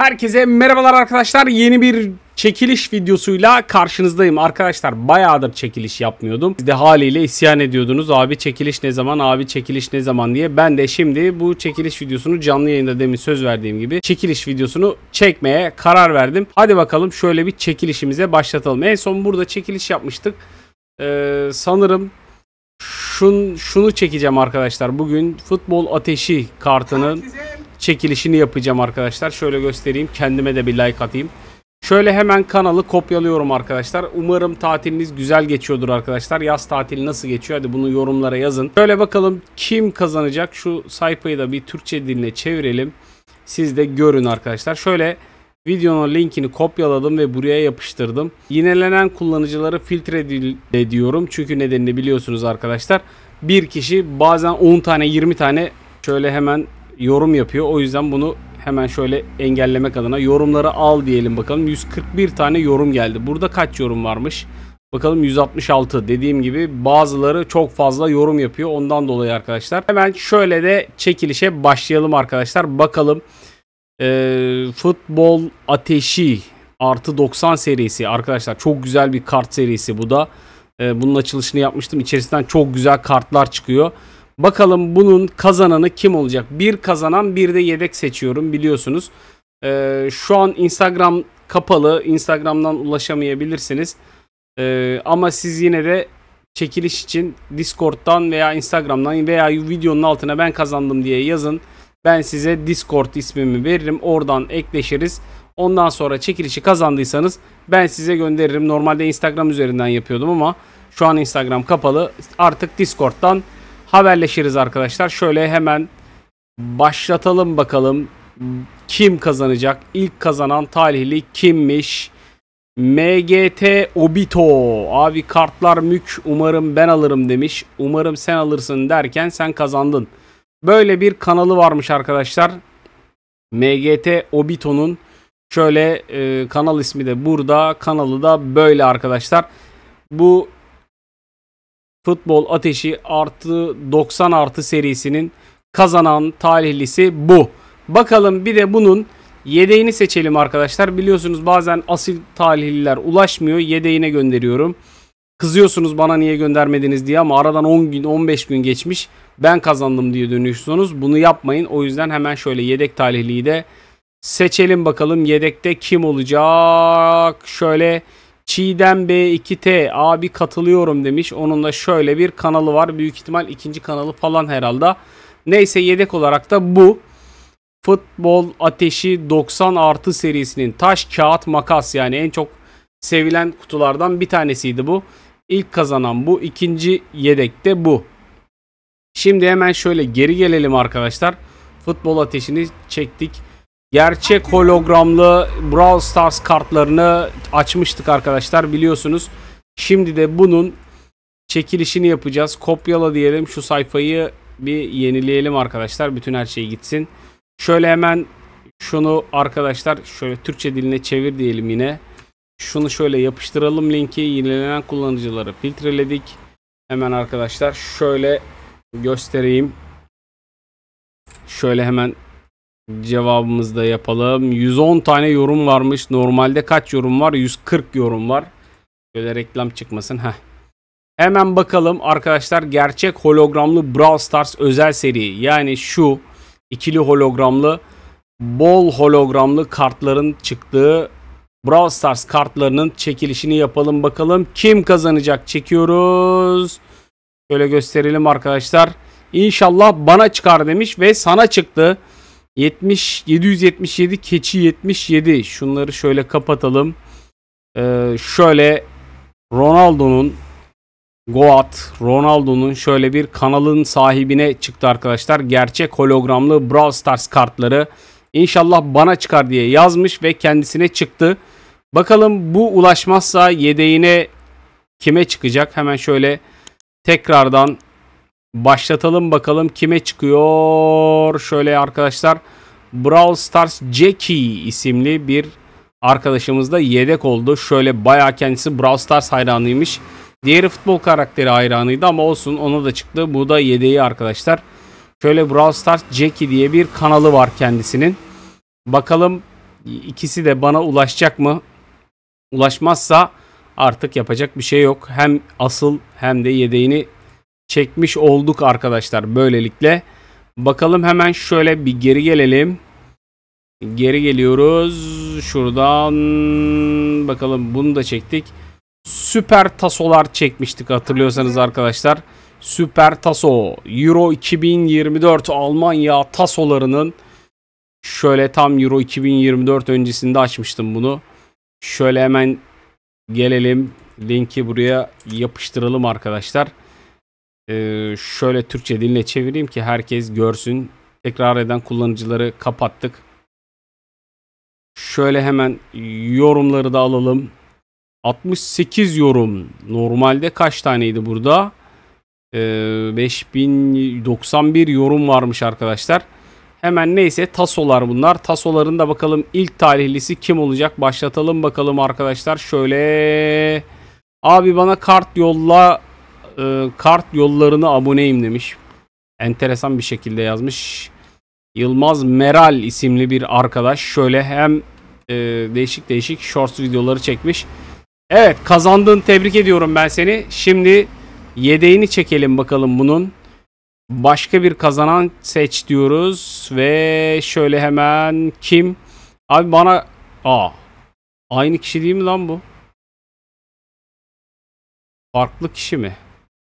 Herkese merhabalar arkadaşlar. Yeni bir çekiliş videosuyla karşınızdayım. Arkadaşlar bayağıdır çekiliş yapmıyordum. Siz de haliyle isyan ediyordunuz. Abi çekiliş ne zaman, abi çekiliş ne zaman diye. Ben de şimdi bu çekiliş videosunu canlı yayında demin söz verdiğim gibi çekiliş videosunu çekmeye karar verdim. Hadi bakalım şöyle bir çekilişimize başlatalım. En son burada çekiliş yapmıştık. Ee, sanırım şun, şunu çekeceğim arkadaşlar. Bugün futbol ateşi kartının... Herkese çekilişini yapacağım arkadaşlar. Şöyle göstereyim. Kendime de bir like atayım. Şöyle hemen kanalı kopyalıyorum arkadaşlar. Umarım tatiliniz güzel geçiyordur arkadaşlar. Yaz tatili nasıl geçiyor? Hadi bunu yorumlara yazın. Şöyle bakalım kim kazanacak? Şu sayfayı da bir Türkçe diline çevirelim. Siz de görün arkadaşlar. Şöyle videonun linkini kopyaladım ve buraya yapıştırdım. Yinelenen kullanıcıları filtre ediyorum. Çünkü nedenini biliyorsunuz arkadaşlar. Bir kişi bazen 10 tane 20 tane şöyle hemen yorum yapıyor. O yüzden bunu hemen şöyle engellemek adına yorumları al diyelim bakalım. 141 tane yorum geldi. Burada kaç yorum varmış? Bakalım 166 dediğim gibi bazıları çok fazla yorum yapıyor. Ondan dolayı arkadaşlar hemen şöyle de çekilişe başlayalım arkadaşlar. Bakalım e, futbol ateşi artı 90 serisi arkadaşlar çok güzel bir kart serisi bu da. E, bunun açılışını yapmıştım. İçerisinden çok güzel kartlar çıkıyor. Bakalım bunun kazananı kim olacak? Bir kazanan bir de yedek seçiyorum biliyorsunuz. Ee, şu an Instagram kapalı. Instagram'dan ulaşamayabilirsiniz. Ee, ama siz yine de çekiliş için Discord'dan veya Instagram'dan veya videonun altına ben kazandım diye yazın. Ben size Discord ismimi veririm. Oradan ekleşiriz. Ondan sonra çekilişi kazandıysanız ben size gönderirim. Normalde Instagram üzerinden yapıyordum ama şu an Instagram kapalı. Artık Discord'dan haberleşiriz arkadaşlar. Şöyle hemen başlatalım bakalım. Kim kazanacak? İlk kazanan talihli kimmiş? MGT Obito. Abi kartlar mük umarım ben alırım demiş. Umarım sen alırsın derken sen kazandın. Böyle bir kanalı varmış arkadaşlar. MGT Obito'nun şöyle e, kanal ismi de burada. Kanalı da böyle arkadaşlar. Bu Futbol Ateşi artı 90 artı serisinin kazanan talihlisi bu. Bakalım bir de bunun yedeğini seçelim arkadaşlar. Biliyorsunuz bazen asil talihliler ulaşmıyor. Yedeğine gönderiyorum. Kızıyorsunuz bana niye göndermediniz diye ama aradan 10 gün 15 gün geçmiş. Ben kazandım diye dönüyorsunuz. Bunu yapmayın. O yüzden hemen şöyle yedek talihliyi de seçelim bakalım. Yedekte kim olacak? Şöyle Çiğdem B2T abi katılıyorum demiş. Onun da şöyle bir kanalı var. Büyük ihtimal ikinci kanalı falan herhalde. Neyse yedek olarak da bu. Futbol Ateşi 90 artı serisinin taş, kağıt, makas yani en çok sevilen kutulardan bir tanesiydi bu. İlk kazanan bu. ikinci yedekte bu. Şimdi hemen şöyle geri gelelim arkadaşlar. Futbol ateşini çektik gerçek hologramlı Brawl Stars kartlarını açmıştık arkadaşlar biliyorsunuz. Şimdi de bunun çekilişini yapacağız. Kopyala diyelim şu sayfayı bir yenileyelim arkadaşlar. Bütün her şey gitsin. Şöyle hemen şunu arkadaşlar şöyle Türkçe diline çevir diyelim yine. Şunu şöyle yapıştıralım linki. Yenilenen kullanıcıları filtreledik. Hemen arkadaşlar şöyle göstereyim. Şöyle hemen Cevabımızı da yapalım. 110 tane yorum varmış. Normalde kaç yorum var? 140 yorum var. Şöyle reklam çıkmasın. Heh. Hemen bakalım arkadaşlar gerçek hologramlı Brawl Stars özel seri. Yani şu ikili hologramlı bol hologramlı kartların çıktığı Brawl Stars kartlarının çekilişini yapalım bakalım. Kim kazanacak çekiyoruz. Şöyle gösterelim arkadaşlar. İnşallah bana çıkar demiş ve sana çıktı. 70 777 keçi 77 şunları şöyle kapatalım. Ee, şöyle Ronaldo'nun Goat Ronaldo'nun şöyle bir kanalın sahibine çıktı arkadaşlar. Gerçek hologramlı Brawl Stars kartları. İnşallah bana çıkar diye yazmış ve kendisine çıktı. Bakalım bu ulaşmazsa yedeğine kime çıkacak? Hemen şöyle tekrardan Başlatalım bakalım kime çıkıyor. Şöyle arkadaşlar Brawl Stars Jackie isimli bir arkadaşımız da yedek oldu. Şöyle baya kendisi Brawl Stars hayranıymış. Diğeri futbol karakteri hayranıydı ama olsun ona da çıktı. Bu da yedeği arkadaşlar. Şöyle Brawl Stars Jackie diye bir kanalı var kendisinin. Bakalım ikisi de bana ulaşacak mı? Ulaşmazsa artık yapacak bir şey yok. Hem asıl hem de yedeğini çekmiş olduk arkadaşlar böylelikle. Bakalım hemen şöyle bir geri gelelim. Geri geliyoruz. Şuradan bakalım bunu da çektik. Süper tasolar çekmiştik hatırlıyorsanız arkadaşlar. Süper taso Euro 2024 Almanya tasolarının şöyle tam Euro 2024 öncesinde açmıştım bunu. Şöyle hemen gelelim linki buraya yapıştıralım arkadaşlar. Ee, şöyle Türkçe diline çevireyim ki herkes görsün. Tekrar eden kullanıcıları kapattık. Şöyle hemen yorumları da alalım. 68 yorum. Normalde kaç taneydi burada? Ee, 5091 yorum varmış arkadaşlar. Hemen neyse tasolar bunlar. Tasoların da bakalım ilk talihlisi kim olacak? Başlatalım bakalım arkadaşlar. Şöyle abi bana kart yolla e, kart yollarına aboneyim demiş. Enteresan bir şekilde yazmış. Yılmaz Meral isimli bir arkadaş şöyle hem e, değişik değişik shorts videoları çekmiş. Evet kazandın tebrik ediyorum ben seni. Şimdi yedeğini çekelim bakalım bunun. Başka bir kazanan seç diyoruz ve şöyle hemen kim? Abi bana aa aynı kişi değil mi lan bu? Farklı kişi mi?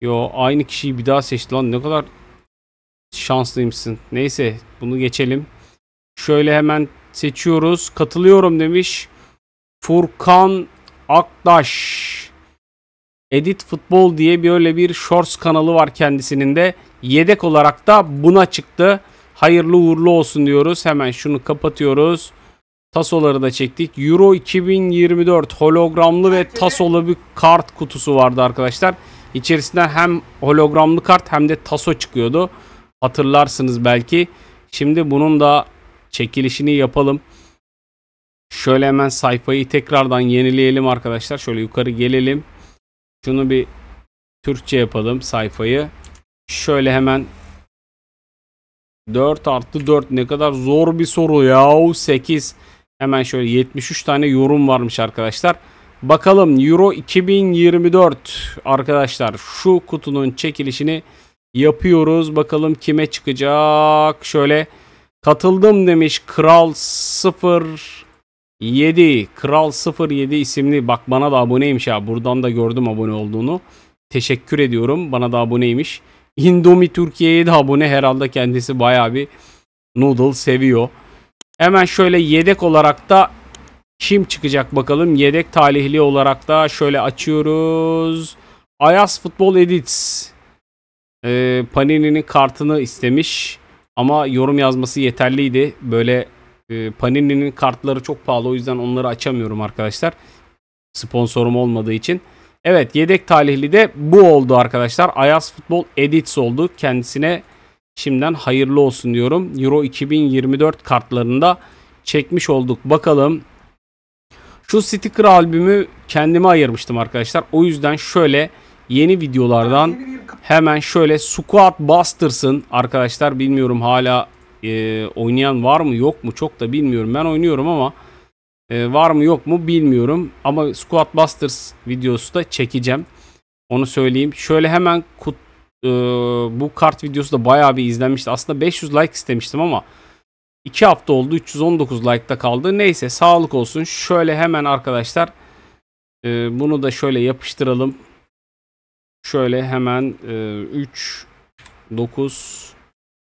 Yo aynı kişiyi bir daha seçti lan ne kadar şanslıymışsın. Neyse bunu geçelim. Şöyle hemen seçiyoruz. Katılıyorum demiş. Furkan Aktaş. Edit Futbol diye böyle bir shorts kanalı var kendisinin de. Yedek olarak da buna çıktı. Hayırlı uğurlu olsun diyoruz. Hemen şunu kapatıyoruz. Tasoları da çektik. Euro 2024 hologramlı ve tasolu bir kart kutusu vardı arkadaşlar. İçerisinden hem hologramlı kart hem de taso çıkıyordu. Hatırlarsınız belki. Şimdi bunun da çekilişini yapalım. Şöyle hemen sayfayı tekrardan yenileyelim arkadaşlar. Şöyle yukarı gelelim. Şunu bir Türkçe yapalım sayfayı. Şöyle hemen 4 artı 4 ne kadar zor bir soru ya 8 hemen şöyle 73 tane yorum varmış arkadaşlar. Bakalım Euro 2024 arkadaşlar şu kutunun çekilişini yapıyoruz. Bakalım kime çıkacak. Şöyle katıldım demiş Kral 07 Kral 07 isimli bak bana da aboneymiş ya buradan da gördüm abone olduğunu. Teşekkür ediyorum bana da aboneymiş. Indomi Türkiye'ye de abone herhalde kendisi baya bir noodle seviyor. Hemen şöyle yedek olarak da kim çıkacak bakalım. Yedek talihli olarak da şöyle açıyoruz. Ayas Futbol Edits. Ee, Panini'nin kartını istemiş. Ama yorum yazması yeterliydi. Böyle e, Panini'nin kartları çok pahalı. O yüzden onları açamıyorum arkadaşlar. Sponsorum olmadığı için. Evet yedek talihli de bu oldu arkadaşlar. Ayas Futbol Edits oldu. Kendisine şimdiden hayırlı olsun diyorum. Euro 2024 kartlarında çekmiş olduk. Bakalım şu sticker albümü kendime ayırmıştım arkadaşlar. O yüzden şöyle yeni videolardan hemen şöyle Squat Busters'ın arkadaşlar bilmiyorum hala e, oynayan var mı yok mu çok da bilmiyorum. Ben oynuyorum ama e, var mı yok mu bilmiyorum. Ama Squat Busters videosu da çekeceğim. Onu söyleyeyim. Şöyle hemen kut, e, bu kart videosu da bayağı bir izlenmişti. Aslında 500 like istemiştim ama 2 hafta oldu 319 like'da kaldı. Neyse sağlık olsun. Şöyle hemen arkadaşlar e, bunu da şöyle yapıştıralım. Şöyle hemen e, 3 9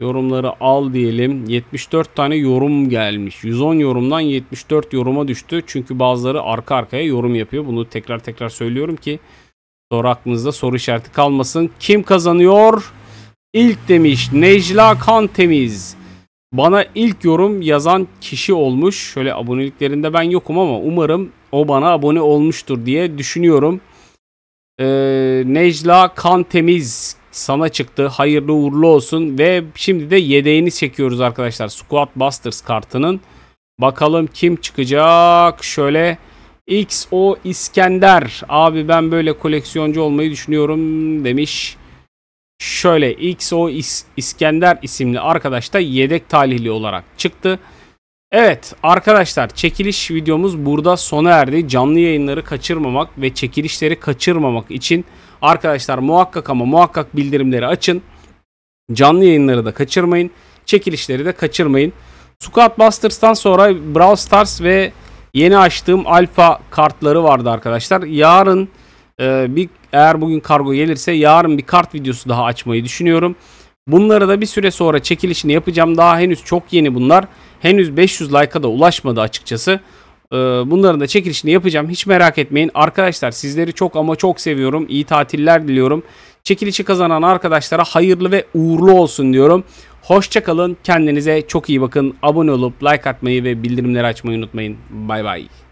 yorumları al diyelim. 74 tane yorum gelmiş. 110 yorumdan 74 yoruma düştü. Çünkü bazıları arka arkaya yorum yapıyor. Bunu tekrar tekrar söylüyorum ki soru aklınızda soru işareti kalmasın. Kim kazanıyor? İlk demiş Necla Kan Temiz. Bana ilk yorum yazan kişi olmuş. Şöyle aboneliklerinde ben yokum ama umarım o bana abone olmuştur diye düşünüyorum. Ee, Necla Kan Temiz sana çıktı. Hayırlı uğurlu olsun. Ve şimdi de yedeğini çekiyoruz arkadaşlar. Squat Busters kartının. Bakalım kim çıkacak. Şöyle XO İskender. Abi ben böyle koleksiyoncu olmayı düşünüyorum demiş. Şöyle XO İskender isimli arkadaş da yedek talihli olarak çıktı. Evet arkadaşlar çekiliş videomuz burada sona erdi. Canlı yayınları kaçırmamak ve çekilişleri kaçırmamak için arkadaşlar muhakkak ama muhakkak bildirimleri açın. Canlı yayınları da kaçırmayın. Çekilişleri de kaçırmayın. Squad Busters'tan sonra Brawl Stars ve yeni açtığım alfa kartları vardı arkadaşlar. Yarın e, bir eğer bugün kargo gelirse yarın bir kart videosu daha açmayı düşünüyorum. Bunları da bir süre sonra çekilişini yapacağım. Daha henüz çok yeni bunlar. Henüz 500 like'a da ulaşmadı açıkçası. Ee, bunların da çekilişini yapacağım. Hiç merak etmeyin. Arkadaşlar sizleri çok ama çok seviyorum. İyi tatiller diliyorum. Çekilişi kazanan arkadaşlara hayırlı ve uğurlu olsun diyorum. Hoşçakalın. Kendinize çok iyi bakın. Abone olup like atmayı ve bildirimleri açmayı unutmayın. Bay bay.